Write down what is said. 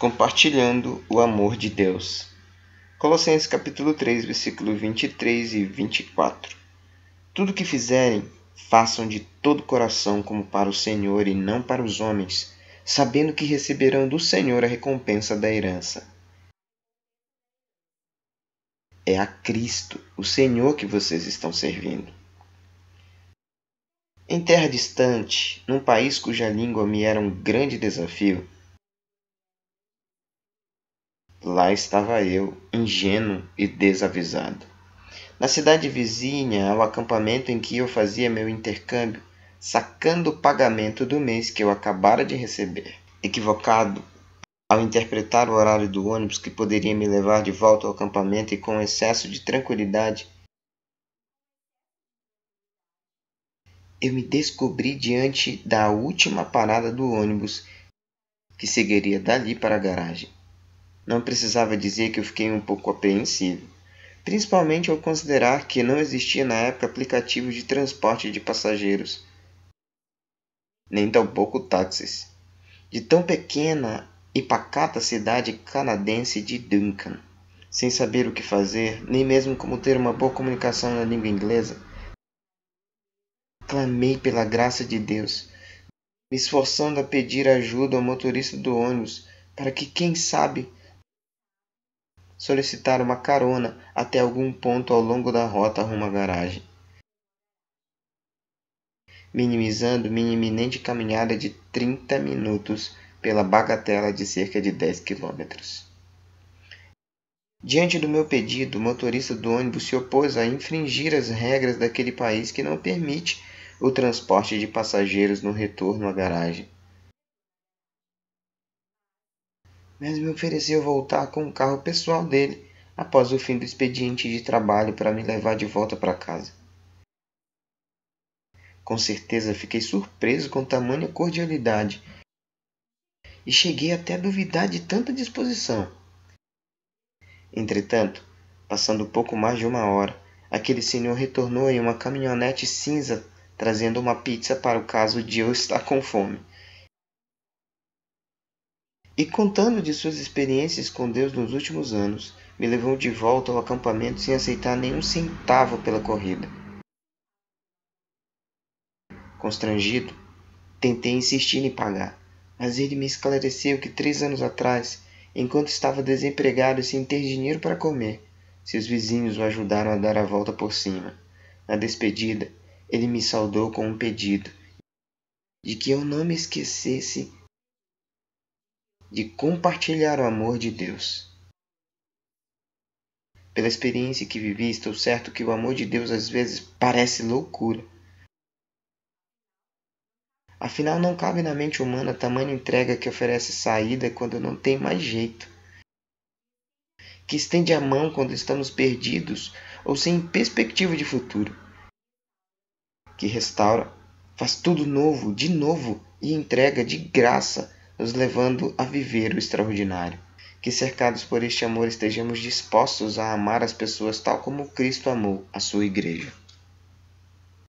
compartilhando o amor de Deus. Colossenses capítulo 3, versículo 23 e 24. Tudo que fizerem, façam de todo o coração como para o Senhor e não para os homens, sabendo que receberão do Senhor a recompensa da herança. É a Cristo, o Senhor, que vocês estão servindo. Em terra distante, num país cuja língua me era um grande desafio, Lá estava eu, ingênuo e desavisado. Na cidade vizinha, ao acampamento em que eu fazia meu intercâmbio, sacando o pagamento do mês que eu acabara de receber. Equivocado ao interpretar o horário do ônibus que poderia me levar de volta ao acampamento e com excesso de tranquilidade, eu me descobri diante da última parada do ônibus que seguiria dali para a garagem. Não precisava dizer que eu fiquei um pouco apreensivo, principalmente ao considerar que não existia na época aplicativo de transporte de passageiros, nem tampouco táxis, de tão pequena e pacata cidade canadense de Duncan. Sem saber o que fazer, nem mesmo como ter uma boa comunicação na língua inglesa, clamei pela graça de Deus, me esforçando a pedir ajuda ao motorista do ônibus para que, quem sabe, solicitar uma carona até algum ponto ao longo da rota rumo à garagem, minimizando minha iminente caminhada de 30 minutos pela bagatela de cerca de 10 quilômetros. Diante do meu pedido, o motorista do ônibus se opôs a infringir as regras daquele país que não permite o transporte de passageiros no retorno à garagem. mas me ofereceu voltar com o carro pessoal dele após o fim do expediente de trabalho para me levar de volta para casa. Com certeza fiquei surpreso com tamanha cordialidade e cheguei até a duvidar de tanta disposição. Entretanto, passando pouco mais de uma hora, aquele senhor retornou em uma caminhonete cinza trazendo uma pizza para o caso de eu estar com fome e contando de suas experiências com Deus nos últimos anos, me levou de volta ao acampamento sem aceitar nenhum centavo pela corrida. Constrangido, tentei insistir em pagar, mas ele me esclareceu que três anos atrás, enquanto estava desempregado e sem ter dinheiro para comer, seus vizinhos o ajudaram a dar a volta por cima. Na despedida, ele me saudou com um pedido de que eu não me esquecesse de compartilhar o amor de Deus. Pela experiência que vivi, estou certo que o amor de Deus às vezes parece loucura. Afinal, não cabe na mente humana tamanha entrega que oferece saída quando não tem mais jeito. Que estende a mão quando estamos perdidos ou sem perspectiva de futuro. Que restaura, faz tudo novo, de novo e entrega de graça nos levando a viver o extraordinário. Que cercados por este amor estejamos dispostos a amar as pessoas tal como Cristo amou a sua igreja.